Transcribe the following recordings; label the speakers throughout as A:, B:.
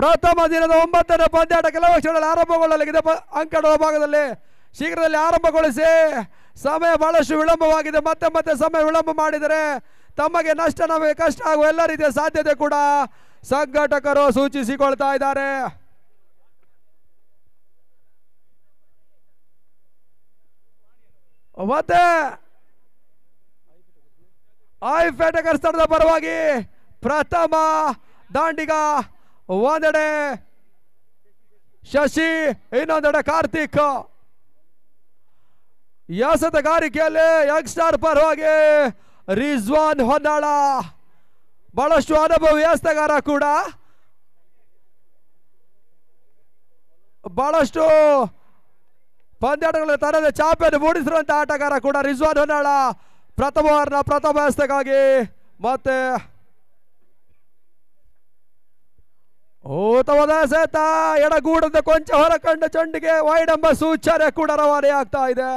A: ಪ್ರಥಮ ದಿನದ ಒಂಬತ್ತರ ಪಂದ್ಯಾಟ ಕೆಲವು ಕ್ಷಣದಲ್ಲಿ ಆರಂಭಗೊಳ್ಳಲಾಗಿದೆ ಅಂಕಣ ಭಾಗದಲ್ಲಿ ಶೀಘ್ರದಲ್ಲಿ ಆರಂಭಗೊಳಿಸಿ ಸಮಯ ಬಹಳಷ್ಟು ವಿಳಂಬವಾಗಿದೆ ಮತ್ತೆ ಮತ್ತೆ ಸಮಯ ವಿಳಂಬ ಮಾಡಿದರೆ ತಮಗೆ ನಷ್ಟ ನಮಗೆ ಕಷ್ಟ ಆಗುವ ಎಲ್ಲ ರೀತಿಯ ಸಾಧ್ಯತೆ ಕೂಡ ಸಂಘಟಕರು ಸೂಚಿಸಿಕೊಳ್ತಾ ಇದ್ದಾರೆ ಮತ್ತೆ ಐಫೆಟಕರ್ ಸ್ಥಳದ ಪರವಾಗಿ ಪ್ರಥಮ ದಾಂಡಿಗ ಒಂದೆಡೆ ಶಶಿ ಇನ್ನೊಂದೆಡೆ ಕಾರ್ತಿಕ್ ಎಸೆತಗಾರಿಕೆಯಲ್ಲಿ ಸ್ಟಾರ್ ಪರವಾಗಿ ರಿಜ್ವಾನ್ ಹೊನ್ನಾಳ ಬಹಳಷ್ಟು ಅನುಭವ ಯಾಸ್ತಗಾರ ಕೂಡ ಬಹಳಷ್ಟು ಪಂದ್ಯಾಟಗಳ ತರದ ಚಾಪೆಯನ್ನು ಮೂಡಿಸಿರುವಂತಹ ಆಟಗಾರ ಕೂಡ ರಿಜ್ವಾನ್ ಹೊನ್ನಾಳ ಪ್ರಥಮ ಪ್ರಥಮ ಎಸೆತಕ್ಕಾಗಿ ಮತ್ತೆ ಸೇತ ಎಡಗೂಡದ ಕೊಂಚ ಹೊರಕಂಡ ಚಂಡಿಗೆ ವೈಡಂಬ ಸೂಚನೆ ಕೂಡ ರವಾನೆ ಆಗ್ತಾ ಇದೆ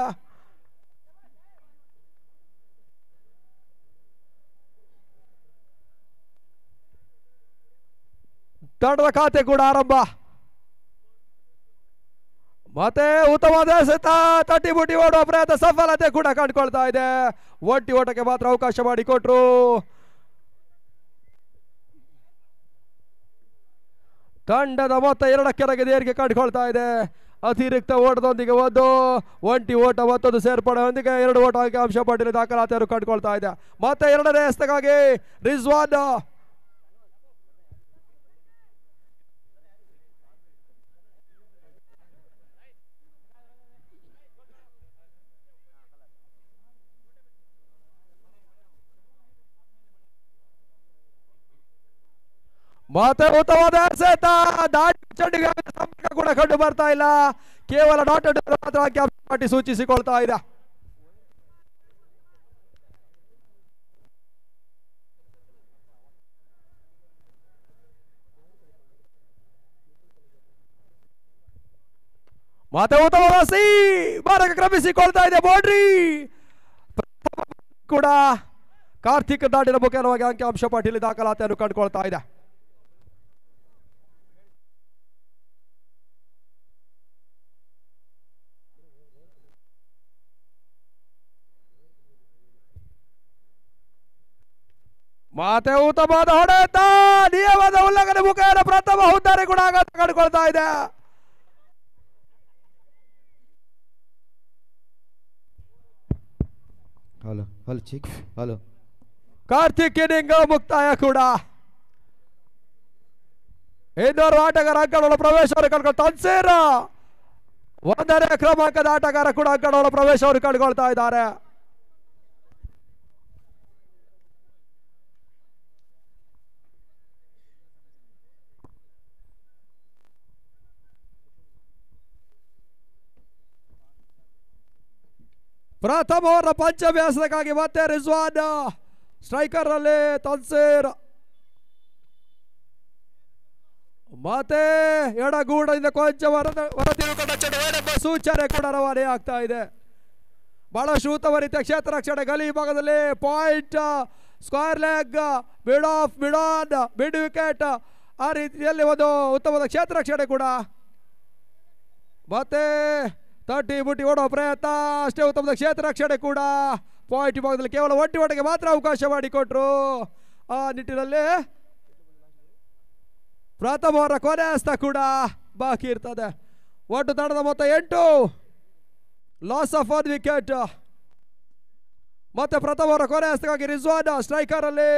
A: ತಂಡದ ಖಾತೆ ಕೂಡ ಆರಂಭ ಮತ್ತೆ ಉತ್ತಮವಾದ ಸಹಿತ ತಟ್ಟಿ ಬುಟ್ಟಿ ಓಡುವ ಪ್ರಯತ್ನ ಸಫಲತೆ ಕೂಡ ಕಂಡುಕೊಳ್ತಾ ಇದೆ ಒಟ್ಟಿ ಓಟಕ್ಕೆ ಮಾತ್ರ ಅವಕಾಶ ಮಾಡಿಕೊಟ್ರು ತಂಡದ ಮೊತ್ತ ಕೆಳಗೆ ದೇರಿಗೆ ಕಂಡುಕೊಳ್ತಾ ಇದೆ ಅತಿರಿಕ್ತ ಓಟದೊಂದಿಗೆ ಒಂದು ಒಂಟಿ ಓಟ ಮತ್ತೊಂದು ಸೇರ್ಪಡೆಯೊಂದಿಗೆ ಎರಡು ಓಟ ಅಂಶ ಪಟ್ಟಿನ ದಾಖಲಾತಿಯನ್ನು ಕಂಡುಕೊಳ್ತಾ ಇದೆ ಮತ್ತೆ ಎರಡನೇ ಹೆಸ್ತಗಾಗಿ ರಿಜ್ವಾನ್ ಉತ್ತಮವಾದ ಸಹಿತ ದಾಟಿ ಸಂಪರ್ಕ ಕೂಡ ಕಂಡು ಬರ್ತಾ ಇಲ್ಲ ಕೇವಲ ಡಾಟ್ ಮಾತ್ರ ಕ್ಯಾಪ್ಟನ್ ಪಾಟಿ ಸೂಚಿಸಿಕೊಳ್ತಾ ಇದೆ ಮಹತ್ವವಾದ ಸಿ ಬಾರಕ ಕ್ರಮಿಸಿಕೊಳ್ತಾ ಇದೆ ಬೋಡ್ರಿ ಕೂಡ ಕಾರ್ತಿಕ್ ದಾಟಿನ ಮುಖ್ಯವಾಗಿ ಅಂಕಿಅಂಶ ಪಾಟೀಲ್ ದಾಖಲಾತಿಯನ್ನು ಕಂಡುಕೊಳ್ತಾ ಇದೆ ಮಾತೆ ಉತ್ತಮವಾದ ಹೊಡೆತ ನಿಯಮದ ಉಲ್ಲಂಘನೆ ಮುಖೇನ ಪ್ರಥಮ ಹುದ್ದಾರಿ ಗುಣ ತೆಗೆದುಕೊಳ್ತಾ ಇದೆ ಹಲೋ ಹಲೋ ಚಿಕ್ ಹಲೋ ಕಾರ್ತಿಕ್ ಇನ್ನಿಂಗ್ ಮುಕ್ತಾಯ ಕೂಡ ಇನ್ನೊರು ಆಟಗಾರ ಅಂಕಣಗಳ ಪ್ರವೇಶವನ್ನು ಕಳ್ಕೊಂಡು ತನ್ಸೇರ ಒಂದನೇ ಕ್ರಮಾಂಕದ ಆಟಗಾರ ಕೂಡ ಪ್ರವೇಶ ಪ್ರವೇಶವನ್ನು ಕಂಡುಕೊಳ್ತಾ ಇದ್ದಾರೆ ಪ್ರಥಮ ಅವರ ಪಂಚಾಭ್ಯಾಸಕ್ಕಾಗಿ ಮತ್ತೆ ರಿಜ್ವಾನ್ ಸ್ಟ್ರೈಕರ್ ಅಲ್ಲಿ ತನ್ಸೇರ್ ಮತ್ತೆ ಎಡಗೂಡದಿಂದ ಕೊಂಚ ಸೂಚನೆ ಕೂಡ ರವಾನೆ ಆಗ್ತಾ ಇದೆ ಬಹಳ ಶೂತವ ರೀತಿಯ ಕ್ಷೇತ್ರ ರಕ್ಷಣೆ ಗಲಿ ಭಾಗದಲ್ಲಿ point square leg mid off mid on mid wicket ಆ ರೀತಿಯಲ್ಲಿ ಒಂದು ಉತ್ತಮವಾದ ಕ್ಷೇತ್ರ ರಕ್ಷಣೆ ಕೂಡ ಮತ್ತೆ ತಟ್ಟಿ ಬುಟ್ಟಿ ಓಡೋ ಪ್ರಯತ್ನ ಅಷ್ಟೇ ಉತ್ತಮದ ಕ್ಷೇತ್ರ ರಕ್ಷಣೆ ಕೂಡ ಪಾಯಿಂಟ್ ಭಾಗದಲ್ಲಿ ಕೇವಲ ಒಟ್ಟಿ ಒಟ್ಟಿಗೆ ಮಾತ್ರ ಅವಕಾಶ ಮಾಡಿಕೊಟ್ರು ಆ ನಿಟ್ಟಿನಲ್ಲಿ ಪ್ರಥಮ ಅವರ ಕೊನೆ ಹಸ್ತ ಕೂಡ ಬಾಕಿ ಇರ್ತದೆ ಒಟ್ಟು ತಡದ ಮೊತ್ತ ಎಂಟು ಲಾಸ್ ಆಫ್ ಒನ್ ವಿಕೆಟ್ ಮತ್ತೆ ಪ್ರಥಮ ಅವರ ಕೊನೆ ಹಸ್ತಕ್ಕಾಗಿ ರಿಜ್ವಾನ್ ಸ್ಟ್ರೈಕರ್ ಅಲ್ಲಿ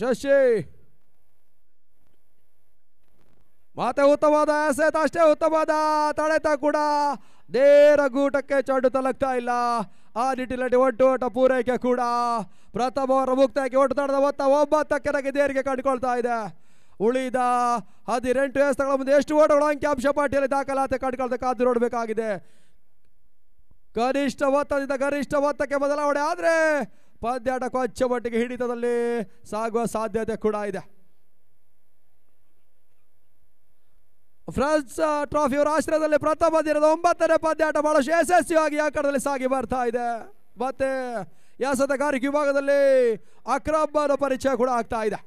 A: ಶಶಿ ಮಾತೆ ಉತ್ತಮವಾದ ಎಸೆತ ಅಷ್ಟೇ ಉತ್ತಮವಾದ ತಡೆತ ಕೂಡ ನೇರ ಗೂಟಕ್ಕೆ ಚಡ್ಡು ತಲಗ್ತಾ ಇಲ್ಲ ಆ ನಿಟ್ಟಿನಲ್ಲಿ ಓಟ ಪೂರೈಕೆ ಕೂಡ ಪ್ರಥಮ ಮುಕ್ತ ಮುಕ್ತಾಯಕ್ಕೆ ಒಟ್ಟು ತಡೆದ ಒತ್ತ ಒಂಬತ್ತಕ್ಕೆ ದೇರಿಗೆ ಕಂಡುಕೊಳ್ತಾ ಇದೆ ಉಳಿದ ಹದಿನೆಂಟು ಎಸ್ತಗಳ ಮುಂದೆ ಎಷ್ಟು ಓಟಗಳು ಅಂಕಿಅಂಶ ಪಾಟಿಯಲ್ಲಿ ದಾಖಲಾತಿ ಕಂಡುಕೊಳ್ತಾ ಕಾದು ನೋಡಬೇಕಾಗಿದೆ ಕನಿಷ್ಠ ಒತ್ತದಿಂದ ಗರಿಷ್ಠ ಒತ್ತಕ್ಕೆ ಬದಲಾವಣೆ ಆದರೆ ಪದ್ಯಾಟ ಕೊಚ್ಚ ಮಟ್ಟಿಗೆ ಹಿಡಿತದಲ್ಲಿ ಸಾಗುವ ಸಾಧ್ಯತೆ ಕೂಡ ಇದೆ ಫ್ರಾನ್ಸ್ ಟ್ರಾಫಿ ಅವರ ಆಶ್ರಯದಲ್ಲಿ ಪ್ರಥಮ ದಿನದ ಒಂಬತ್ತನೇ ಪಂದ್ಯಾಟ ಬಹಳಷ್ಟು ಯಶಸ್ವಿಯಾಗಿ ಆ ಸಾಗಿ ಬರ್ತಾ ಇದೆ ಮತ್ತೆ ಯಾಸತಗಾರಿಕೆ ವಿಭಾಗದಲ್ಲಿ ಅಕ್ರಬ್ಬನ ಪರಿಚಯ ಕೂಡ ಆಗ್ತಾ ಇದೆ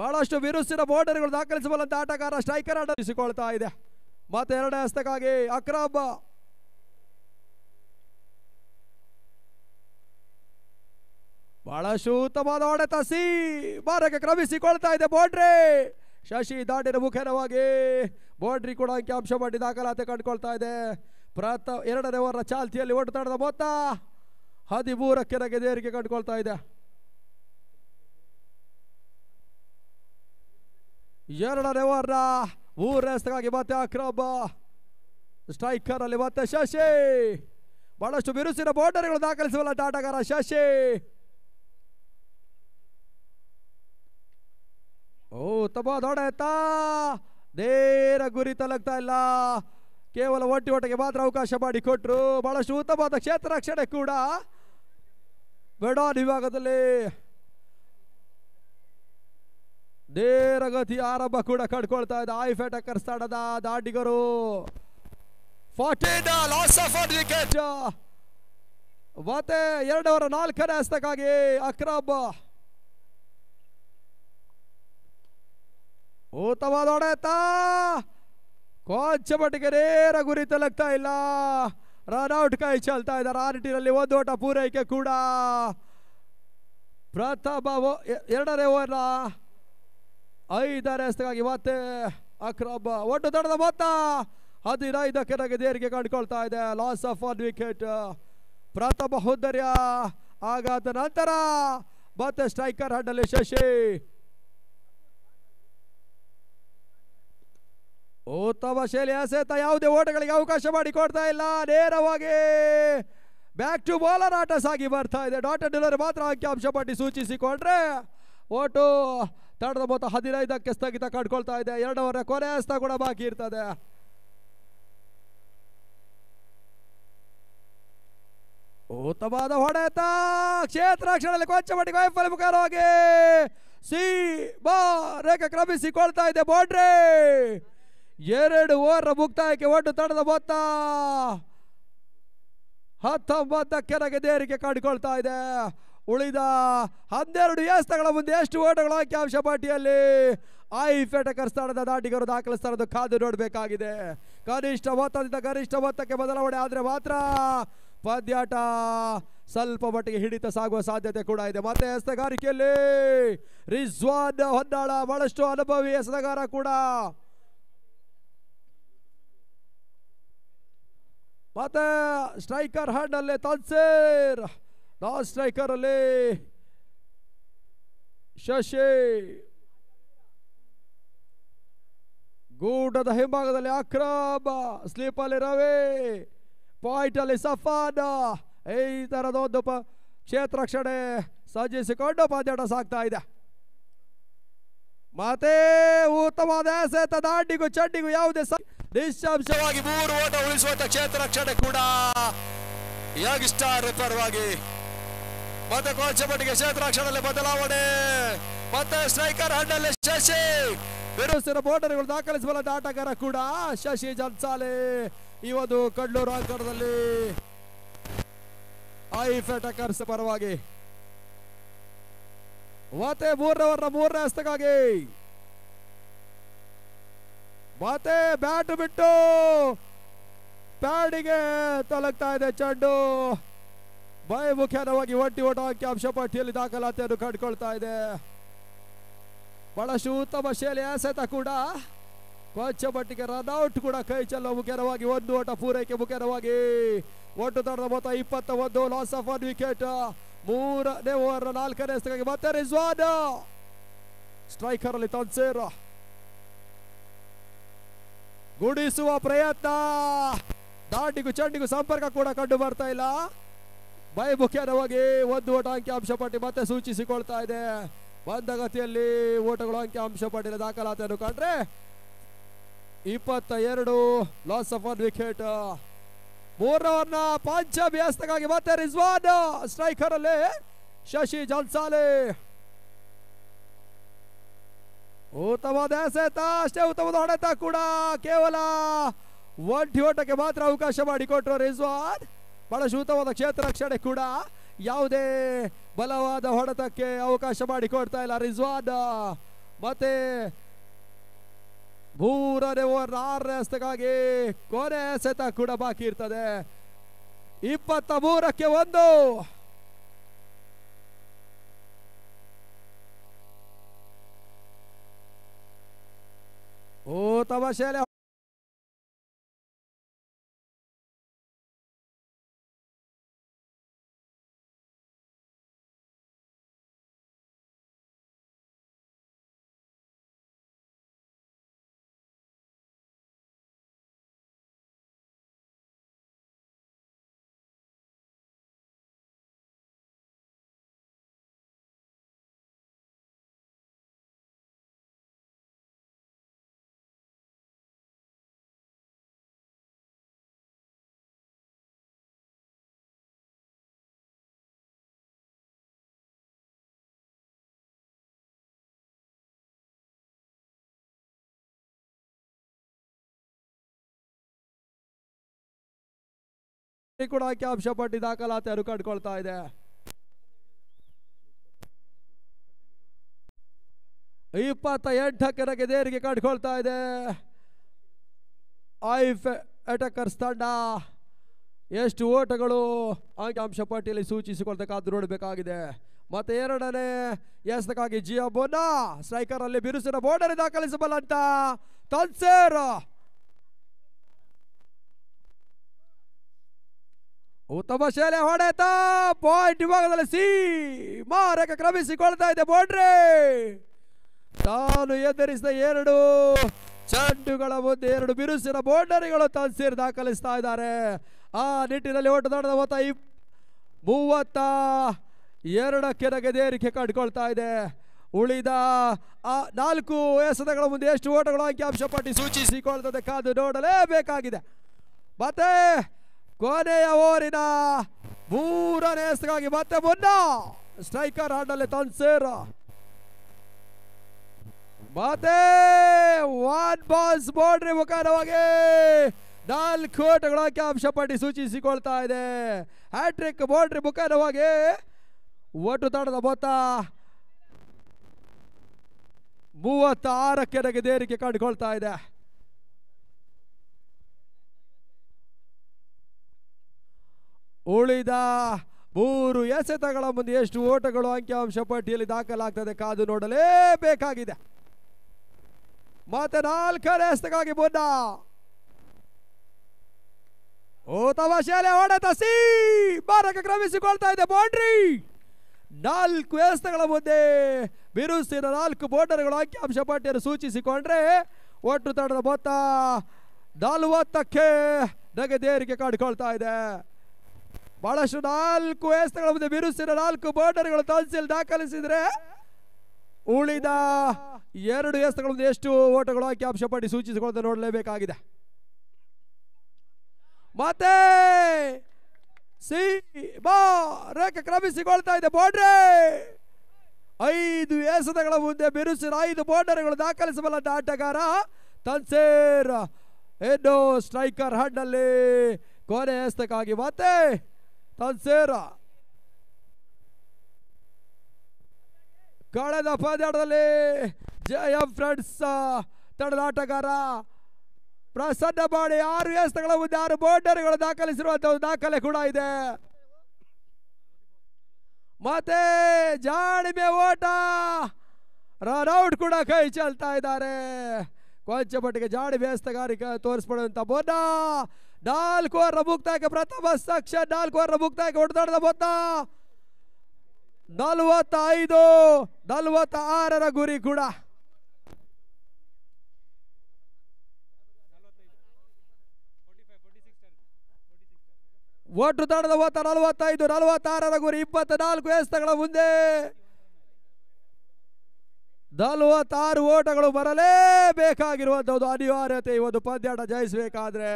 A: ಬಹಳಷ್ಟು ವಿರುಸಿನ ಬೋರ್ಡರ್ಗಳು ದಾಖಲಿಸಬಲ್ಲಂತ ಆಟಗಾರ ಸ್ಟ್ರೈಕರ್ ಆಟ ಇದೆ ಮತ್ತೆ ಎರಡನೇ ಹಸ್ತಕ್ಕಾಗಿ ಅಕ್ರಬ್ಬ ಬಹಳಷ್ಟು ಉತ್ತಮವಾದ ಹೊಡೆತ ಸಿ ಬಾರಕ್ಕೆ ಕ್ರಮಿಸಿಕೊಳ್ತಾ ಇದೆ ಬೋಡ್ರಿ ಶಶಿ ದಾಟಿನ ಮುಖೇನವಾಗಿ ಬೋಡ್ರಿ ಕೂಡ ಅಂಶ ಮಾಡಿ ದಾಖಲಾತಿ ಕಂಡುಕೊಳ್ತಾ ಇದೆ ಪ್ರಥ ಎರಡನೇ ಓವರ ಚಾಲ್ತಿಯಲ್ಲಿ ತಡೆದ ಮೊತ್ತ ಹದಿಮೂರಕ್ಕೆ ನಗೆದೇರಿಗೆ ಕಂಡುಕೊಳ್ತಾ ಇದೆ ಎರಡನೇ ಓವರ್ನ ಮೂರನೇಗಾಗಿ ಮತ್ತೆ ಅಕ್ರಮ ಸ್ಟ್ರೈಕರ್ ಅಲ್ಲಿ ಮತ್ತೆ ಶಶಿ ಬಹಳಷ್ಟು ಬಿರುಸಿನ ಬೌಂಡರಿಗಳು ದಾಖಲಿಸುವಲ್ಲ ಟಾಟಗಾರ ಶಶಿ ಉತ್ತಮ ನೇರ ಗುರಿ ತಲಗ್ತಾ ಇಲ್ಲ ಕೇವಲ ಒಟ್ಟಿ ಒಟ್ಟಿಗೆ ಮಾತ್ರ ಅವಕಾಶ ಮಾಡಿಕೊಟ್ರು ಬಹಳಷ್ಟು ಉತ್ತಮವಾದ ಕ್ಷೇತ್ರ ರಕ್ಷಣೆ ಕೂಡ ಬೆಡಾನ್ ವಿಭಾಗದಲ್ಲಿ ನೇರ ಗತಿ ಆರಂಭ ಕೂಡ ಕಟ್ಕೊಳ್ತಾ ಇದೆ ಆಯ್ ಫೇಟ ಸ್ಥಾನದ ದಾಡಿಗರು ಮತ್ತೆ ಎರಡವರ ನಾಲ್ಕನೇ ಹಸ್ತಕ್ಕಾಗಿ ಅಕ್ರಬ್ ಉತ್ತಮವಾದ ಹೊಡೆತ ಕೊಂಚ ಮಟ್ಟಿಗೆ ನೇರ ತಲಗ್ತಾ ಇಲ್ಲ ರನ್ಔಟ್ ಕೈ ಚೆಲ್ತಾ ಇದ್ದಾರೆ ಆ ನಿಟ್ಟಿನಲ್ಲಿ ಒಂದು ಓಟ ಪೂರೈಕೆ ಕೂಡ ಪ್ರಥಮ ಎರಡನೇ ಓವರ್ನ ಐದನೇ ಎಸಗಾಗಿ ಮತ್ತೆ ಅಕ್ರಮ್ ಒಟ್ಟು ದಡದ ಮೊತ್ತ ಹದಿನೈದಕ್ಕೆ ನನಗೆ ದೇರಿಗೆ ಕಂಡುಕೊಳ್ತಾ ಇದೆ ಲಾಸ್ ಆಫ್ ಒನ್ ವಿಕೆಟ್ ಪ್ರಥಮ ಹುದ್ದರ್ಯ ಆಗಾದ ನಂತರ ಮತ್ತೆ ಸ್ಟ್ರೈಕರ್ ಹಡ್ಡಲ್ಲಿ ಶಶಿ ಉತ್ತಮ ಶೈಲಿ ಎಸೆತ ಯಾವುದೇ ಓಟಗಳಿಗೆ ಅವಕಾಶ ಮಾಡಿ ಕೊಡ್ತಾ ಇಲ್ಲ ನೇರವಾಗಿ ಬ್ಯಾಕ್ ಟು ಬೌಲರ್ ಆಟ ಸಾಗಿ ಬರ್ತಾ ಇದೆ ಡಾಟರ್ ಡಿಲ್ಲರ್ ಮಾತ್ರ ಅಂಕಿಅಂಶ ಪಟ್ಟಿ ಸೂಚಿಸಿಕೊಂಡ್ರೆ ಓಟು ತಡದ ಮೊತ್ತ ಹದಿನೈದಕ್ಕೆ ಸ್ಥಗಿತ ಕಟ್ಕೊಳ್ತಾ ಇದೆ ಎರಡವರ ಕೊನೆ ಹಸ್ತ ಕೂಡ ಬಾಕಿ ಇರ್ತದೆ ಉತ್ತಮವಾದ ಹೊಡೆತ ಕ್ಷೇತ್ರ ಕ್ಷಣದಲ್ಲಿ ಕೊಚ್ಚ ಮಟ್ಟಿಗೆ ವೈಫಲ್ ಮುಖಾರವಾಗಿ ಸಿ ಬಾ ರೇಖ ಕ್ರಮಿಸಿಕೊಳ್ತಾ ಇದೆ ಬೋಡ್ರಿ ಎರಡು ಓವರ್ ಮುಕ್ತಾಯಕ್ಕೆ ಒಟ್ಟು ತಡೆದ ಮೊತ್ತ ಕೆರೆಗೆ ದೇರಿಕೆ ಕಾಡಿಕೊಳ್ತಾ ಇದೆ ಉಳಿದ ಹನ್ನೆರಡು ಎಸ್ತಗಳ ಮುಂದೆ ಎಷ್ಟು ಓಟಗಳು ಅಂಕಿಅಂಶ ಪಟ್ಟಿಯಲ್ಲಿ ಐ ಫೆಟಕರ್ ಸ್ಥಳದ ದಾಟಿಗರು ಸ್ಥಳದ ಕಾದು ನೋಡಬೇಕಾಗಿದೆ ಕನಿಷ್ಠ ಮೊತ್ತದಿಂದ ಗರಿಷ್ಠ ಮೊತ್ತಕ್ಕೆ ಬದಲಾವಣೆ ಆದರೆ ಮಾತ್ರ ಪದ್ಯಾಟ ಸ್ವಲ್ಪ ಮಟ್ಟಿಗೆ ಹಿಡಿತ ಸಾಗುವ ಸಾಧ್ಯತೆ ಕೂಡ ಇದೆ ಮತ್ತೆ ಎಸ್ತಗಾರಿಕೆಯಲ್ಲಿ ರಿಜ್ವಾನ್ ಹೊನ್ನಾಳ ಬಹಳಷ್ಟು ಅನುಭವಿ ಎಸ್ತಗಾರ ಕೂಡ ಮತ್ತೆ ಸ್ಟ್ರೈಕರ್ ಅಲ್ಲೇ ತನ್ಸೇರ್ ಲಾಸ್ಟ್ ಅಲ್ಲಿ ಶಶಿ ಗೂಟದ ಹಿಂಭಾಗದಲ್ಲಿ ಸ್ಲೀಪ್ ಸ್ಲೀಪಲ್ಲಿ ರವಿ ಪಾಯಿಂಟ್ ಸಫಾನ ಈ ತರದ ಪ ಕ್ಷೇತ್ರ ಕ್ಷಣೆ ಸಜ್ಜಿಸಿಕೊಂಡು ಪಂದ್ಯಾಟ ಸಾಗ್ತಾ ಇದೆ ಮತ್ತೆ ಉತ್ತಮವಾದ ಎಸೆತ ದಾಡಿಗೂ ಚಡ್ಡಿಗೂ ಯಾವುದೇ ನಿಸ್ಸಂಶವಾಗಿ ಮೂರು ಓಟ ಉಳಿಸುವಂತ ಕ್ಷೇತ್ರ ರಕ್ಷಣೆ ಕೂಡ ಯಾಗಿಷ್ಟ ಪರವಾಗಿ ಮತ್ತೆ ಕೋಚ ಕ್ಷೇತ್ರ ರಕ್ಷಣೆ ಬದಲಾವಣೆ ಮತ್ತೆ ಸ್ಟ್ರೈಕರ್ ಹಣ್ಣಲ್ಲಿ ಶಶಿ ವಿರುದ್ಧ ಬೌಂಡರಿಗಳು ದಾಖಲಿಸಬಲ್ಲದ ಆಟಗಾರ ಕೂಡ ಶಶಿ ಜನ್ಸಾಲೆ ಈ ಒಂದು ಕಡ್ಲೂರು ಅಂಕಣದಲ್ಲಿ ಐ ಫೆಟಕರ್ಸ್ ಪರವಾಗಿ ಮತ್ತೆ ಮೂರನವರ ಮೂರನೇ ಹಸ್ತಕ್ಕಾಗಿ ಮತ್ತೆ ಬ್ಯಾಟ್ ಬಿಟ್ಟು ಪ್ಯಾಡಿಗೆ ತಲಗ್ತಾ ಇದೆ ಚೆಂಡು ಬಯ ಮುಖ್ಯವಾಗಿ ಒಟ್ಟಿ ಓಟ ಹಾಕಿ ಅಂಶ ಪಟ್ಟಿಯಲ್ಲಿ ದಾಖಲಾತಿಯನ್ನು ಕಂಡುಕೊಳ್ತಾ ಇದೆ ಬಹಳಷ್ಟು ಉತ್ತಮ ಶೈಲಿ ಎಸೆತ ಕೂಡ ಕೊಚ್ಚ ಮಟ್ಟಿಗೆ ಔಟ್ ಕೂಡ ಕೈ ಚೆಲ್ಲೋ ಮುಖ್ಯವಾಗಿ ಒಂದು ಓಟ ಪೂರೈಕೆ ಮುಖ್ಯವಾಗಿ ಒಟ್ಟು ತರದ ಮೊತ್ತ ಇಪ್ಪತ್ತ ಒಂದು ಲಾಸ್ ಆಫ್ ಒನ್ ವಿಕೆಟ್ ಮೂರನೇ ಓವರ್ ನಾಲ್ಕನೇ ಮತ್ತೆ ರಿಸ್ವಾನ್ ಸ್ಟ್ರೈಕರ್ ಅಲ್ಲಿ ಗುಡಿಸುವ ಪ್ರಯತ್ನ ದಾಟಿಗೂ ಚಂಡಿಗೂ ಸಂಪರ್ಕ ಕೂಡ ಕಂಡು ಬರ್ತಾ ಇಲ್ಲ ಮುಖ್ಯನವಾಗಿ ಒಂದು ಓಟ ಅಂಕಿ ಅಂಶ ಪಟ್ಟಿ ಮತ್ತೆ ಸೂಚಿಸಿಕೊಳ್ತಾ ಇದೆ ಬಂದಗತಿಯಲ್ಲಿ ಓಟಗಳು ಅಂಕಿ ಅಂಶ ಪಟ್ಟಿನ ದಾಖಲಾತಿಯನ್ನು ಕಂಡ್ರೆ ಇಪ್ಪತ್ತ ಎರಡು ಲಾಸ್ ಆಫ್ ಒನ್ ವಿಕೆಟ್ ಮೂರವರ್ನ ಪಾಂಚಾಭ್ಯಾಸಕ್ಕಾಗಿ ಮತ್ತೆ ರಿಜ್ವಾನ್ ಅಲ್ಲಿ ಶಶಿ ಜಲ್ಸಾಲೆ ಉತ್ತಮ ಎಸೆತ ಅಷ್ಟೇ ಉತ್ತಮ ಹೊಡೆತ ಕೂಡ ಕೇವಲ ಒಂಟಿ ಓಟಕ್ಕೆ ಮಾತ್ರ ಅವಕಾಶ ಮಾಡಿಕೊಟ್ಟರು ರಿಜ್ವಾನ್ ಬಹಳಷ್ಟು ಉತ್ತಮವಾದ ಕ್ಷೇತ್ರ ರಕ್ಷಣೆ ಕೂಡ ಯಾವುದೇ ಬಲವಾದ ಹೊಡೆತಕ್ಕೆ ಅವಕಾಶ ಮಾಡಿಕೊಡ್ತಾ ಇಲ್ಲ ರಿಜ್ವಾನ್ ಮತ್ತೆ ಮೂರನೇ ಓವರ್ ಆರನೇ ಎಸೆತಕ್ಕಾಗಿ ಕೊನೆ ಎಸೆತ ಕೂಡ ಬಾಕಿ ಇರ್ತದೆ ಇಪ್ಪತ್ತ ಮೂರಕ್ಕೆ ಒಂದು Ô, Tabachelli, é ಕೂಡ ಕ್ಯಾಪ್ಶ ಪಟ್ಟಿ ದಾಖಲಾತಿ ಅರು ಕಟ್ಕೊಳ್ತಾ ಇದೆ ಇಪ್ಪತ್ತ ಎಂಟಕ್ಕೆ ದೇರಿಗೆ ಕಟ್ಕೊಳ್ತಾ ಇದೆ ಐಫ್ ಅಟಕರ್ಸ್ ತಂಡ ಎಷ್ಟು ಓಟಗಳು ಅಂಕಿಅಂಶ ಪಟ್ಟಿಯಲ್ಲಿ ಸೂಚಿಸಿಕೊಳ್ತಕ್ಕಾದ್ರೂ ನೋಡಬೇಕಾಗಿದೆ ಮತ್ತೆ ಎರಡನೇ ಎಸಕ್ಕಾಗಿ ಜಿಯೋ ಬೋನಾ ಸ್ಟ್ರೈಕರ್ ಅಲ್ಲಿ ಬಿರುಸಿನ ಬೋರ್ಡರ್ ದಾಖಲಿಸಬಲ್ಲಂತ ತನ್ಸೇರ್ ಉತ್ತಮ ಶೈಲೆ ಹೊಡೆತ ಪಾಯಿಂಟ್ ವಿಭಾಗದಲ್ಲಿ ಸಿ ಮಾರಕ ಕ್ರಮಿಸಿಕೊಳ್ತಾ ಇದೆ ಬೋಡ್ರಿ ತಾನು ಎದುರಿಸಿದ ಎರಡು ಚಂಡುಗಳ ಮುಂದೆ ಎರಡು ಬಿರುಸಿನ ಬೋಂಡರಿಗಳು ತಾನು ಸೇರಿ ದಾಖಲಿಸ್ತಾ ಇದ್ದಾರೆ ಆ ನಿಟ್ಟಿನಲ್ಲಿ ಓಟದಾಟದ ಮೊತ್ತ ಇಪ್ ಮೂವತ್ತ ಎರಡಕ್ಕೆ ನಗೆದೇರಿಕೆ ಕಂಡುಕೊಳ್ತಾ ಇದೆ ಉಳಿದ ಆ ನಾಲ್ಕು ಎಸದಗಳ ಮುಂದೆ ಎಷ್ಟು ಓಟಗಳು ಅಂಶ ಪಟ್ಟಿ ಸೂಚಿಸಿಕೊಳ್ತದೆ ಕಾದು ನೋಡಲೇಬೇಕಾಗಿದೆ ಮತ್ತೆ ಕೊನೆಯ ಓರಿನ ಮೂರನೇ ಹೆಸರಾಗಿ ಮತ್ತೆ ಮುನ್ನ ಸ್ಟ್ರೈಕರ್ ಆಡಲ್ಲಿ ತನ್ಸೇರ ಮತ್ತೆ ವಾನ್ ಬಾಲ್ಸ್ ಬೌಂಡ್ರಿ ಮುಖಾಂಡವಾಗಿ ನಾಲ್ಕು ಓಟಗಳ ಅಂಶ ಪಟ್ಟಿ ಸೂಚಿಸಿಕೊಳ್ತಾ ಇದೆ ಹ್ಯಾಟ್ರಿಕ್ ಬೌಂಡ್ರಿ ಮುಖಾಂಡವಾಗಿ ಒಟ್ಟು ತಾಡದ ಮೊತ್ತ ಮೂವತ್ತಾರಕ್ಕೆ ನನಗೆ ದೇರಿಕೆ ಕಂಡುಕೊಳ್ತಾ ಇದೆ ಉಳಿದ ಮೂರು ಎಸೆತಗಳ ಮುಂದೆ ಎಷ್ಟು ಓಟಗಳು ಅಂಕಿಅಂಶ ಪಟ್ಟಿಯಲ್ಲಿ ದಾಖಲಾಗ್ತದೆ ಕಾದು ನೋಡಲೇಬೇಕಾಗಿದೆ ಮತ್ತೆ ನಾಲ್ಕನೇ ಎಸೆತಕ್ಕಾಗಿ ಓ ಓತವ ಶಾಲೆ ಹೊಡೆತ ಸಿ ಬಾರಕ ಕ್ರಮಿಸಿಕೊಳ್ತಾ ಇದೆ ಬೌಂಡ್ರಿ ನಾಲ್ಕು ಎಸೆತಗಳ ಮುಂದೆ ಬಿರುಸಿನ ನಾಲ್ಕು ಅಂಕಿ ಅಂಕಿಅಂಶ ಪಟ್ಟಿಯನ್ನು ಸೂಚಿಸಿಕೊಂಡ್ರೆ ಒಟ್ಟು ತಡದ ಮೊತ್ತ ನಲ್ವತ್ತಕ್ಕೆ ನಗೆದೇರಿಕೆ ಕಾಡ್ಕೊಳ್ತಾ ಇದೆ ಬಹಳಷ್ಟು ನಾಲ್ಕು ವ್ಯವಸ್ಥೆಗಳ ಮುಂದೆ ಬಿರುಸಿನ ನಾಲ್ಕು ಬೋರ್ಡರ್ಗಳು ತಹಸೀಲ್ ದಾಖಲಿಸಿದರೆ ಉಳಿದ ಎರಡು ವ್ಯವಸ್ಥೆಗಳ ಮುಂದೆ ಎಷ್ಟು ಓಟಗಳು ಹಾಕಿ ಅಂಶಪಟ್ಟಿ ಸೂಚಿಸಿಕೊಳ್ಳುತ್ತೆ ನೋಡಲೇಬೇಕಾಗಿದೆ ಮತ್ತೆ ಸಿ ಬಾ ರೇಖೆ ಕ್ರಮಿಸಿಕೊಳ್ತಾ ಇದೆ ಬಾಡ್ರೆ ಐದು ಎಸದಗಳ ಮುಂದೆ ಬಿರುಸಿನ ಐದು ಬೋರ್ಡರ್ಗಳು ದಾಖಲಿಸಬಲ್ಲದ ಆಟಗಾರ ತನ್ಸೇರ್ ಎಡೋ ಸ್ಟ್ರೈಕರ್ ಹಣ್ಣಲ್ಲಿ ಕೊನೆ ಎಸ್ತಕ್ಕಾಗಿ ಮತ್ತೆ ತನ್ಸೇರಾ ಕಳೆದ ಜೆ ಜಯ ಫ್ರೆಂಡ್ಸ್ ತಂಡದ ಆಟಗಾರ ಪ್ರಸನ್ನ ಮಾಡಿ ಆರು ವ್ಯವಸ್ಥೆಗಳ ಮುಂದೆ ಆರು ಬೋಟರ್ಗಳು ದಾಖಲಿಸಿರುವಂತಹ ದಾಖಲೆ ಕೂಡ ಇದೆ ಮತ್ತೆ ಜಾಡಿಮೆ ಓಟ ರನ್ಔಟ್ ಕೂಡ ಕೈ ಚೆಲ್ತಾ ಇದ್ದಾರೆ ಕೊಂಚ ಮಟ್ಟಿಗೆ ಜಾಡಿ ಎಸ್ತಗಾರಿಕೆ ತೋರಿಸ್ಬಿಡುವಂತ ಬೋಟ ನಾಲ್ಕು ಮುಕ್ತಾಯಕ್ಕೆ ಪ್ರಥಮ ಸಾಕ್ಷ್ಯ ನಾಲ್ಕು ವಾರ ಮುಕ್ತಾಯಕ್ಕೆ ಹೊಡೆದಾಡದ ಮೊತ್ತ ಐದು ನಲ್ವತ್ತ ಆರರ ಗುರಿ ಕೂಡ ಒಟ್ಟು ತಡೆದ ಮೊತ್ತ ನಲವತ್ತೈದು ನಲವತ್ತಾರರ ಗುರಿ ನಾಲ್ಕು ಎಸ್ತಗಳ ಮುಂದೆ ನಲವತ್ತಾರು ಓಟಗಳು ಬರಲೇಬೇಕಾಗಿರುವಂಥದ್ದು ಅನಿವಾರ್ಯತೆ ಈ ಒಂದು ಪಂದ್ಯಾಟ ಜಯಿಸಬೇಕಾದ್ರೆ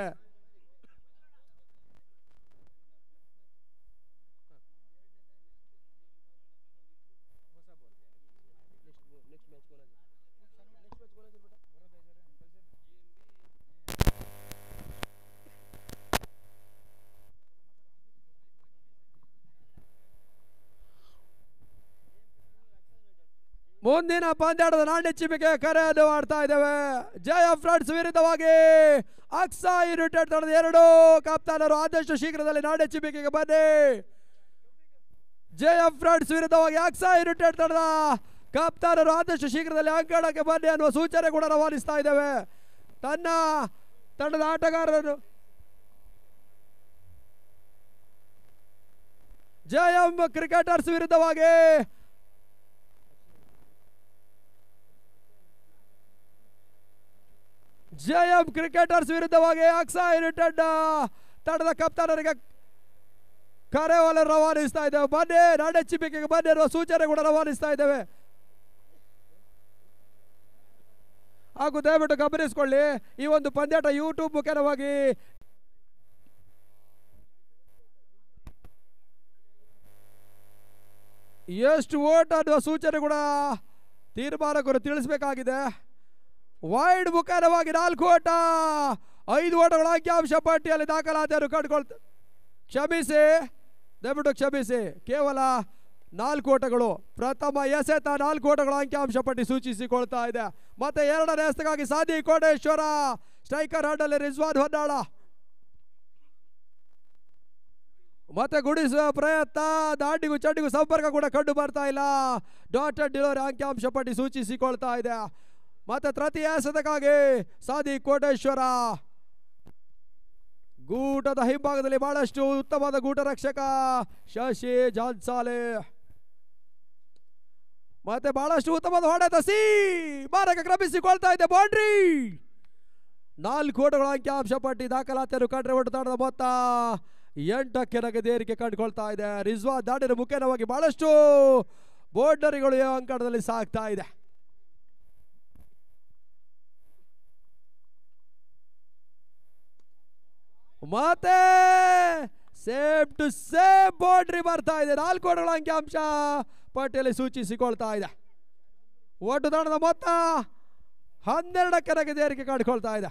A: ಮುಂದಿನ ಪಂದ್ಯಾಟದ ಚಿಮಿಕೆ ಕರೆಯನ್ನು ಮಾಡ್ತಾ ಇದ್ದೇವೆ ಜಯ ಫ್ರೆಂಡ್ಸ್ ವಿರುದ್ಧವಾಗಿ ಅಕ್ಸಾ ಯುನೈಟೆಡ್ ತಂಡದ ಎರಡು ಕಪ್ತಾನರು ಆದಷ್ಟು ಶೀಘ್ರದಲ್ಲಿ ಚಿಮಿಕೆಗೆ ಬನ್ನಿ ಜಯ ಫ್ರೆಂಡ್ಸ್ ವಿರುದ್ಧವಾಗಿ ಅಕ್ಸಾ ಯುನೈಟೆಡ್ ತಂಡದ ಕಪ್ತಾನರು ಆದಷ್ಟು ಶೀಘ್ರದಲ್ಲಿ ಅಂಕಣಕ್ಕೆ ಬನ್ನಿ ಅನ್ನುವ ಸೂಚನೆ ಕೂಡ ರವಾನಿಸ್ತಾ ಇದ್ದೇವೆ ತನ್ನ ತಂಡದ ಆಟಗಾರರು ಜಯಂ ಕ್ರಿಕೆಟರ್ಸ್ ವಿರುದ್ಧವಾಗಿ ಜೆಎಂ ಕ್ರಿಕೆಟರ್ಸ್ ವಿರುದ್ಧವಾಗಿ ಆಕ್ಸಾ ಯುನೈಟೆಡ್ ತಂಡದ ಕಪ್ತಾನರಿಗೆ ಕರೆವಲ ರವಾನಿಸ್ತಾ ಇದ್ದೇವೆ ಬನ್ನಿ ನಡೆಚ್ಚಿಪಿಕೆಗೆ ಬನ್ನಿ ಸೂಚನೆ ಕೂಡ ರವಾನಿಸ್ತಾ ಇದ್ದೇವೆ ಹಾಗೂ ದಯವಿಟ್ಟು ಗಮನಿಸಿಕೊಳ್ಳಿ ಈ ಒಂದು ಪಂದ್ಯಾಟ ಯೂಟ್ಯೂಬ್ ಮುಖ್ಯವಾಗಿ ಎಷ್ಟು ಓಟ್ ಅನ್ನುವ ಸೂಚನೆ ಕೂಡ ತೀರ್ಮಾನಕರು ತಿಳಿಸಬೇಕಾಗಿದೆ ವೈಡ್ ಮುಖಾನವಾಗಿ ನಾಲ್ಕು ಓಟ ಐದು ಓಟಗಳ ಅಂಕಿಅಂಶ ಪಟ್ಟಿಯಲ್ಲಿ ದಾಖಲಾತಿಯನ್ನು ಕಂಡುಕೊಳ್ತ ಕ್ಷಮಿಸಿ ದಯವಿಟ್ಟು ಕ್ಷಮಿಸಿ ಕೇವಲ ನಾಲ್ಕು ಓಟಗಳು ಪ್ರಥಮ ಎಸೆತ ನಾಲ್ಕು ಓಟಗಳ ಅಂಕಿಅಂಶ ಪಟ್ಟಿ ಸೂಚಿಸಿಕೊಳ್ತಾ ಇದೆ ಮತ್ತೆ ಎರಡನೇ ಎಸೆತಕ್ಕಾಗಿ ಸಾಧಿ ಕೋಟೇಶ್ವರ ಸ್ಟ್ರೈಕರ್ ಹಂಡಲ್ಲಿ ರಿಜ್ವಾನ್ ಹೊನ್ನಾಳ ಮತ್ತೆ ಗುಡಿಸುವ ಪ್ರಯತ್ನ ದಾಟಿಗೂ ಚಡ್ಡಿಗೂ ಸಂಪರ್ಕ ಕೂಡ ಕಂಡು ಬರ್ತಾ ಇಲ್ಲ ಡಾಟೆಡ್ ಡಿಲೋರಿ ಅಂಕಿಅಂಶ ಪಟ್ಟಿ ಸೂಚಿಸಿಕೊಳ್ತಾ ಇದೆ ಮತ್ತೆ ತೃತೀಯ ಸತಕಾಗಿ ಸಾದಿ ಕೋಟೇಶ್ವರ ಗೂಟದ ಹಿಂಭಾಗದಲ್ಲಿ ಬಹಳಷ್ಟು ಉತ್ತಮವಾದ ಗೂಟ ರಕ್ಷಕ ಶಶಿ ಜಾನ್ಸಾಲೆ ಮತ್ತೆ ಬಹಳಷ್ಟು ಉತ್ತಮವಾದ ಹೊಡೆತ ಸಿ ಮಾರಕ ಕ್ರಮಿಸಿಕೊಳ್ತಾ ಇದೆ ಬೌಂಡ್ರಿ ನಾಲ್ಕು ಓಟಗಳ ಅಂಕಿಅಂಶ ಪಟ್ಟಿ ದಾಖಲಾತಿಯನ್ನು ಕಂಡ್ರೆ ಒಟ್ಟು ತಾಡದ ಮೊತ್ತ ಎಂಟಕ್ಕೆ ಏರಿಕೆ ಕಂಡುಕೊಳ್ತಾ ಇದೆ ರಿಜ್ವಾ ದಾಡಿನ ಮುಖೇನವಾಗಿ ಬಹಳಷ್ಟು ಬೋರ್ಡರಿಗಳು ಅಂಕಣದಲ್ಲಿ ಸಾಕ್ತಾ ಇದೆ ಮತ್ತೆ ಸೇಫ್ ಟು ಸೇಫ್ ಬೌಂಡ್ರಿ ಬರ್ತಾ ಇದೆ ನಾಲ್ಕು ಓಟಗಳ ಅಂಕಿಅಂಶ ಪಟ್ಟಿಯಲ್ಲಿ ಸೂಚಿಸಿಕೊಳ್ತಾ ಇದೆ ಓಟು ತಂಡದ ಮೊತ್ತ ಹನ್ನೆರಡಕ್ಕೆ ನಗದು ಏರಿಕೆ ಕಾಣ್ಕೊಳ್ತಾ ಇದೆ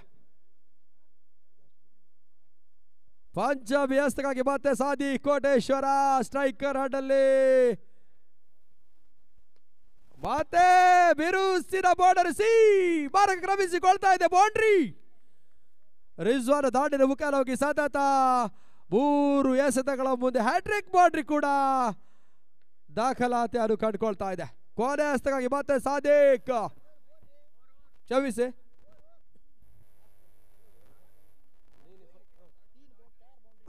A: ಪಂಚಭ್ಯಸ್ತಕ್ಕಾಗಿ ಮತ್ತೆ ಸಾದಿ ಕೋಟೇಶ್ವರ ಸ್ಟ್ರೈಕರ್ ಹಡಲ್ಲಿ ಮತ್ತೆ ಬಿರುಸಿನ ಬೋರ್ಡರ್ ಸಿ ಮಾರ್ಗ ಕ್ರಮಿಸಿಕೊಳ್ತಾ ಇದೆ ಬೌಂಡ್ರಿ ರಿಜ್ವಾನ್ ದಾಟಿನ ಮುಖಾಲ ಹೋಗಿ ಸತತ ಮೂರು ಎಸೆತಗಳ ಮುಂದೆ ಹ್ಯಾಟ್ರಿಕ್ ಬಾಡ್ರಿ ಕೂಡ ದಾಖಲಾತಿಯನ್ನು ಕಂಡುಕೊಳ್ತಾ ಇದೆ ಕೊನೆ ಎಸೆತಕ್ಕಾಗಿ ಮತ್ತೆ ಸಾದಿಕ್ ಕ್ಷಮಿಸಿ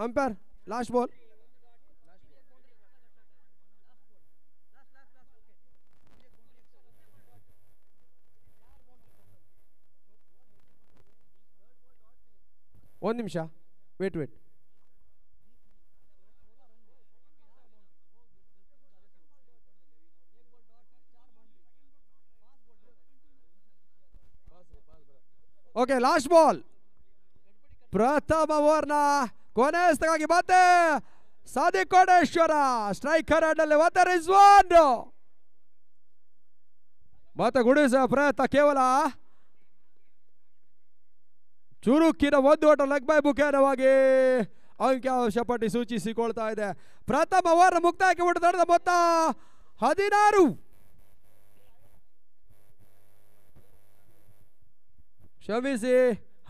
A: ಅಂಪೈರ್ लास्ट बॉल ಒಂದು ನಿಮಿಷ wait wait okay last ball ಪ್ರಥಮ ಓವರ್ನ ಕೊನೆ ಎಸೆತಕ್ಕಾಗಿ ಮತ್ತೆ ಸಾಧಿ ಕೋಡೇಶ್ವರ ಸ್ಟ್ರೈಕರ್ ಅಡ್ಡಲ್ಲಿ ಮತ್ತೆ ರಿಸ್ವಾನ್ ಮತ್ತೆ ಗುಡಿಸ ಪ್ರಯತ್ನ ಕೇವಲ ಚುರುಕಿನ ಒದ್ದೋಟ ಲಗ್ಬಾಯ್ ಮುಖೇನವಾಗಿ ಅಂಕಿಅಂಶ ಪಟ್ಟಿ ಸೂಚಿಸಿಕೊಳ್ತಾ ಇದೆ ಪ್ರಥಮ ಓವರ್ ಮುಕ್ತಾಯಕ್ಕೆ ಓಟ ನಡೆದ ಮೊತ್ತ ಹದಿನಾರು ಕ್ಷಮಿಸಿ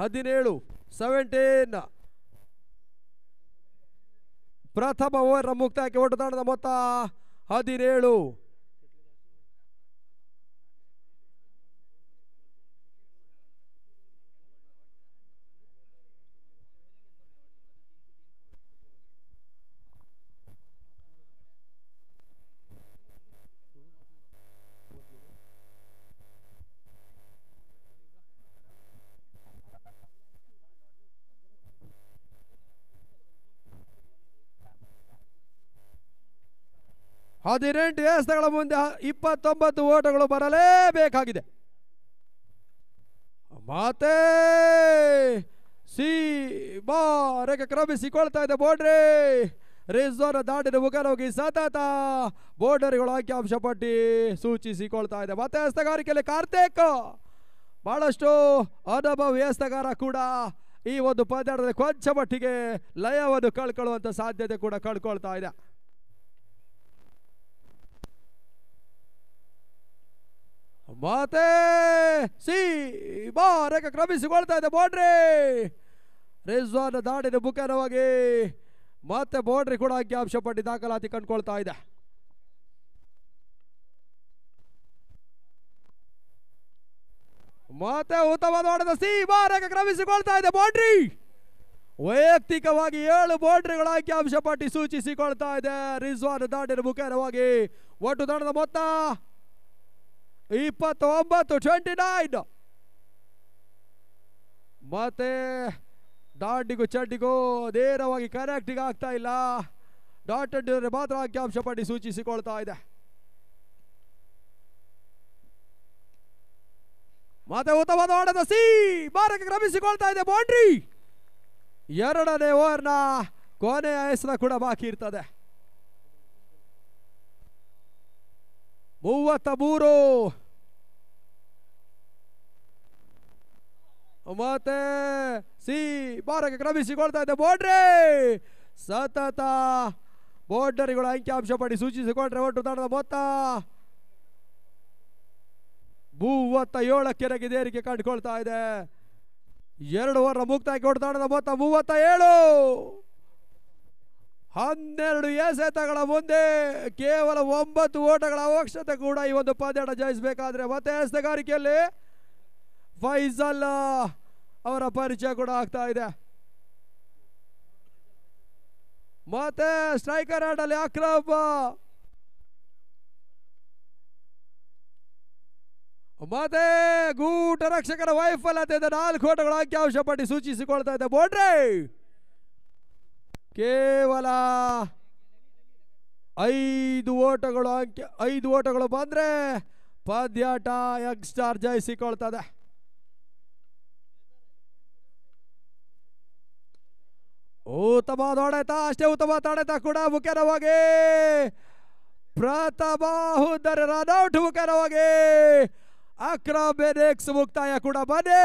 A: ಹದಿನೇಳು ಸೆವೆಂಟೀನ್ ಪ್ರಥಮ ಓವರ್ ಮುಕ್ತಾಯಕ್ಕೆ ಓಟ ತಂಡದ ಮೊತ್ತ ಹದಿನೇಳು ಹದಿನೆಂಟು ವ್ಯವಸ್ಥೆಗಳ ಮುಂದೆ ಇಪ್ಪತ್ತೊಂಬತ್ತು ಓಟಗಳು ಬರಲೇಬೇಕಾಗಿದೆ ಮತ್ತೆ ಸಿ ಬಾರೆಗೆ ಕ್ರಮಿಸಿಕೊಳ್ತಾ ಇದೆ ಬೋರ್ಡ್ರಿ ರೇಸ್ವರ ದಾಟಿನ ಹೋಗಿ ಸತತ ಬೋರ್ಡರ್ಗಳು ಆಕ್ಯಾಂಶ ಪಟ್ಟಿ ಸೂಚಿಸಿಕೊಳ್ತಾ ಇದೆ ಮತ್ತೆ ಹಸ್ತಗಾರಿಕೆಯಲ್ಲಿ ಕಾರ್ತಿಕ್ ಬಹಳಷ್ಟು ಅನುಭವಿ ಹಸ್ತಗಾರ ಕೂಡ ಈ ಒಂದು ಪದಾರ್ಥದ ಕೊಂಚ ಮಟ್ಟಿಗೆ ಲಯವನ್ನು ಕಳ್ಕೊಳ್ಳುವಂಥ ಸಾಧ್ಯತೆ ಕೂಡ ಕಳ್ಕೊಳ್ತಾ ಇದೆ ಮತ್ತೆ ಸಿ ಬಾರಕ ಕ್ರಮಿಸಿಕೊಳ್ತಾ ಇದೆ ಬಾಡ್ರಿ ರಿಜ್ವಾನ್ ದಾಡಿನ ಮುಖೇನವಾಗಿ ಮತ್ತೆ ಬೋಡ್ರಿ ಕೂಡ ಅಂಕಿಅಂಶ ಪಟ್ಟಿ ದಾಖಲಾತಿ ಕಂಡುಕೊಳ್ತಾ ಇದೆ ಮತ್ತೆ ಉತ್ತಮವಾದ ಸಿ ಬಾರಕ ಕ್ರಮಿಸಿಕೊಳ್ತಾ ಇದೆ ಬಾಡ್ರಿ ವೈಯಕ್ತಿಕವಾಗಿ ಏಳು ಬೌಂಡ್ರಿಗಳ ಅಂಕಿಅಂಶ ಪಟ್ಟಿ ಸೂಚಿಸಿಕೊಳ್ತಾ ಇದೆ ರಿಜ್ವಾನ್ ದಾಡಿನ ಮುಖೇನವಾಗಿ ಒಟ್ಟು ದಾಡದ ಮೊತ್ತ ಇಪ್ಪತ್ತೊಂಬತ್ತು ಟ್ವೆಂಟಿ ನೈನ್ ಮತ್ತೆ ದಾಡಿಗೂ ಚಡ್ಡಿಗೂ ನೇರವಾಗಿ ಕನೆಕ್ಟಿಗೆ ಆಗ್ತಾ ಇಲ್ಲ ಡಾಟ್ ಅಂಡ್ ಮಾತ್ರ ಅಂಕಿಅಂಶ ಪಟ್ಟಿ ಸೂಚಿಸಿಕೊಳ್ತಾ ಇದೆ ಮತ್ತೆ ಉತ್ತಮವಾದ ಓಡದ ಸಿ ಬಾರಕ್ಕೆ ಕ್ರಮಿಸಿಕೊಳ್ತಾ ಇದೆ ಬೌಂಡ್ರಿ ಎರಡನೇ ಓವರ್ನ ಕೊನೆಯ ಹೆಸರ ಕೂಡ ಬಾಕಿ ಇರ್ತದೆ o Ataburo. ಮತ್ತೆ ಸಿ ಬಾರಕ್ಕೆ ಕ್ರಮಿಸಿಕೊಳ್ತಾ ಇದೆ ಬೋಡ್ರೆ ಸತತ ಬೋರ್ಡರಿಗಳು ಅಂಕಿಅಂಶ ಪಡಿ ಸೂಚಿಸಿಕೊಂಡ್ರೆ ಒಟ್ಟು ತಂಡದ ಮೊತ್ತ ಮೂವತ್ತ ಏಳಕ್ಕೆರೆಗೆ ಏರಿಕೆ ಕಂಡುಕೊಳ್ತಾ ಇದೆ ಎರಡು ವರ್ಷ ಮುಕ್ತಾಯಕ್ಕೆ ಒಟ್ಟು ತಂಡದ ಮೊತ್ತ ಮೂವತ್ತ ಏಳು ಹನ್ನೆರಡು ಎಸೆತಗಳ ಮುಂದೆ ಕೇವಲ ಒಂಬತ್ತು ಓಟಗಳ ಅವಕ್ಷತೆ ಕೂಡ ಈ ಒಂದು ಪಂದ್ಯಾಟ ಜಯಿಸಬೇಕಾದ್ರೆ ಮತ್ತೆ ಎಸೆಗಾರಿಕೆಯಲ್ಲಿ ಫೈಸಲ್ ಅವರ ಪರಿಚಯ ಕೂಡ ಆಗ್ತಾ ಇದೆ ಮತ್ತೆ ಸ್ಟ್ರೈಕರ್ ಹ್ಯಾಂಡ್ ಅಲ್ಲಿ ಮತ್ತೆ ಗೂಟ ರಕ್ಷಕರ ವೈಫಲ್ಯತೆ ನಾಲ್ಕು ಓಟಗಳು ಹಾಕಿ ಪಟ್ಟಿ ಸೂಚಿಸಿಕೊಳ್ತಾ ಇದೆ ಬೋಡ್ರೈ ಕೇವಲ ಐದು ಓಟಗಳು ಅಂಕೆ ಐದು ಓಟಗಳು ಬಂದರೆ ಪದ್ಯಾಟ ಸ್ಟಾರ್ ಜಯ ಸಿಕ್ಕೊಳ್ತದೆ ಉತ್ತಮ ದೊಡೆತ ಅಷ್ಟೇ ಉತ್ತಮ ತಡೆತ ಕೂಡ ಮುಖ್ಯವಾಗಿ ಪ್ರಥಮ ಹುದ್ದರ ರನ್ಔಟ್ ಮುಖ್ಯವಾಗಿ ಅಕ್ರಮ್ ಬೆನೆಕ್ಸ್ ಮುಕ್ತಾಯ ಕೂಡ ಬನ್ನಿ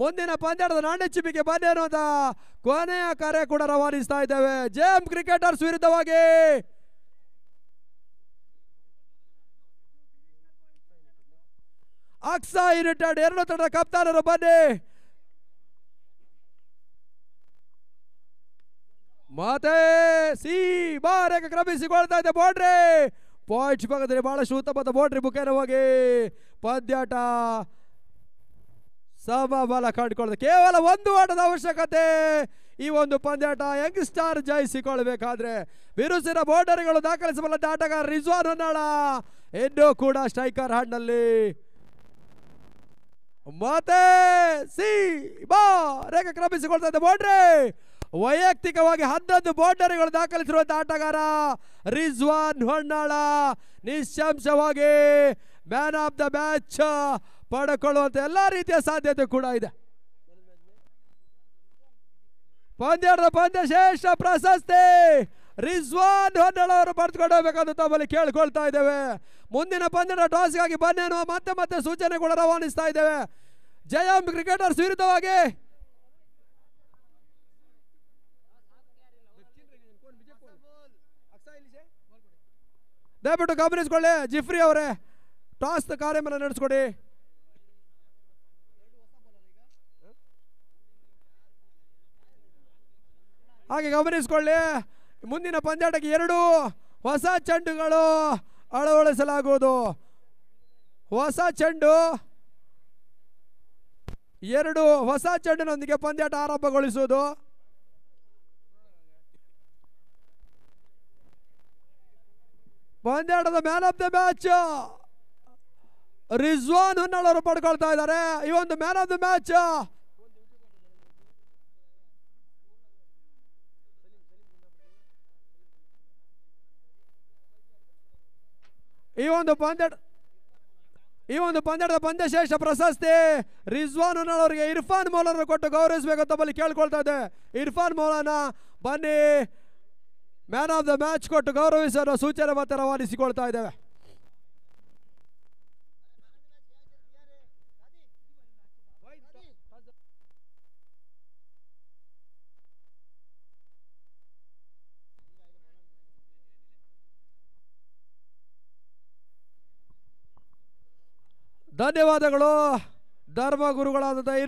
A: ಮುಂದಿನ ಪಂದ್ಯದ ನಾಣ್ಯ ಚಿಪಿಗೆ ಬಿಗೆ ಬನ್ನಿ ಕೊನೆಯ ಕರೆ ಕೂಡ ರವಾನಿಸ್ತಾ ಇದ್ದೇವೆ ಜೇಮ್ ಕ್ರಿಕೆಟರ್ಸ್ ವಿರುದ್ಧವಾಗಿ ಅಕ್ಸಾ ಯುನಿಟೆಡ್ ಎರಡು ತಂಡದ ಕಪ್ತಾನರು ಬನ್ನಿ ಮತ್ತೆ ಸಿ ಬಾರೇಕ ಕ್ರಮಿಸಿಕೊಳ್ತಾ ಇದೆ ಬೋಡ್ರಿ ಪಾಯಿಂಟ್ಸ್ ಭಾಗದಲ್ಲಿ ಬಹಳಷ್ಟು ಉತ್ತಮವಾದ ಬೋಡ್ರಿ ಮುಖೇನವಾಗಿ ಪಂದ್ಯಾಟ ಸಮಬಲ ಕಂಡುಕೊಳ್ಳೋದು ಕೇವಲ ಒಂದು ಆಟದ ಅವಶ್ಯಕತೆ ಈ ಒಂದು ಪಂದ್ಯಾಟ ಸ್ಟಾರ್ ಜಯಿಸಿಕೊಳ್ಬೇಕಾದ್ರೆ ಬಿರುಸಿನ ಬೋರ್ಡರ್ಗಳು ದಾಖಲಿಸಬಲ್ಲ ಆಟಗಾರ ರಿಜ್ವಾನ್ ಹೊನ್ನಾಳ ಇನ್ನೂ ಕೂಡ ಸ್ಟ್ರೈಕರ್ ಹಾಡ್ನಲ್ಲಿ ಮತ್ತೆ ಸಿ ಬಾ ರೇಖೆ ಕ್ರಮಿಸಿಕೊಳ್ತದೆ ಇದ್ದ ವೈಯಕ್ತಿಕವಾಗಿ ಹನ್ನೊಂದು ಬೋರ್ಡರ್ಗಳು ದಾಖಲಿಸಿರುವಂತಹ ಆಟಗಾರ ರಿಜ್ವಾನ್ ಹೊನ್ನಾಳ ನಿಶಂಶವಾಗಿ ಮ್ಯಾನ್ ಆಫ್ ದ ಮ್ಯಾಚ್ ಪಡ್ಕೊಳ್ಳುವಂತ ಎಲ್ಲ ರೀತಿಯ ಸಾಧ್ಯತೆ ಕೂಡ ಇದೆ ಪಂದ್ಯದ ಪಂದ್ಯ ಶ್ರೇಷ್ಠ ಪ್ರಶಸ್ತಿ ರಿಜ್ವಾನ್ ಹೊನ್ನಳವರು ಪಡೆದುಕೊಂಡು ಹೋಗಬೇಕಂತ ತಮ್ಮಲ್ಲಿ ಕೇಳ್ಕೊಳ್ತಾ ಇದ್ದೇವೆ ಮುಂದಿನ ಪಂದ್ಯದ ಟಾಸ್ಗಾಗಿ ಬನ್ನಿ ಅನ್ನುವ ಮತ್ತೆ ಮತ್ತೆ ಸೂಚನೆ ಕೂಡ ರವಾನಿಸ್ತಾ ಇದ್ದೇವೆ ಜಯಂ ಕ್ರಿಕೆಟರ್ಸ್ ವಿರುದ್ಧವಾಗಿ ದಯವಿಟ್ಟು ಗಮನಿಸಿಕೊಳ್ಳಿ ಜಿಫ್ರಿ ಅವರೇ ಟಾಸ್ ಕಾರ್ಯಮನ ನಡೆಸ್ಕೊಡಿ ಹಾಗೆ ಗಮನಿಸಿಕೊಳ್ಳಿ ಮುಂದಿನ ಪಂದ್ಯಾಟಕ್ಕೆ ಎರಡು ಹೊಸ ಚೆಂಡುಗಳು ಅಳವಡಿಸಲಾಗುವುದು ಹೊಸ ಚೆಂಡು ಎರಡು ಹೊಸ ಚೆಂಡಿನೊಂದಿಗೆ ಪಂದ್ಯಾಟ ಆರಂಭಗೊಳಿಸುವುದು ಪಂದ್ಯಾಟದ man of the match Rizwan ಹೊನ್ನಳವರು ಪಡ್ಕೊಳ್ತಾ ಇದ್ದಾರೆ ಈ ಒಂದು ಮ್ಯಾನ್ ಆಫ್ ದ ಮ್ಯಾಚ್ ಈ ಒಂದು ಪಂದ್ಯ ಈ ಒಂದು ಪಂದ್ಯದ ಶೇಷ ಪ್ರಶಸ್ತಿ ರಿಜ್ವಾನ್ ಅವರಿಗೆ ಇರ್ಫಾನ್ ಮೌಲಾನ ಕೊಟ್ಟು ಗೌರವಿಸಬೇಕು ತಮ್ಮಲ್ಲಿ ಕೇಳ್ಕೊಳ್ತಾ ಇದೆ ಇರ್ಫಾನ್ ಮೌಲಾನ ಬನ್ನಿ ಮ್ಯಾನ್ ಆಫ್ ದ ಮ್ಯಾಚ್ ಕೊಟ್ಟು ಗೌರವಿಸೋ ಸೂಚನೆ ಮತ್ತೆ ರವಾನಿಸಿಕೊಳ್ತಾ ಇದ್ದೇವೆ ಧನ್ಯವಾದಗಳು ಧರ್ಮಗುರುಗಳಾದ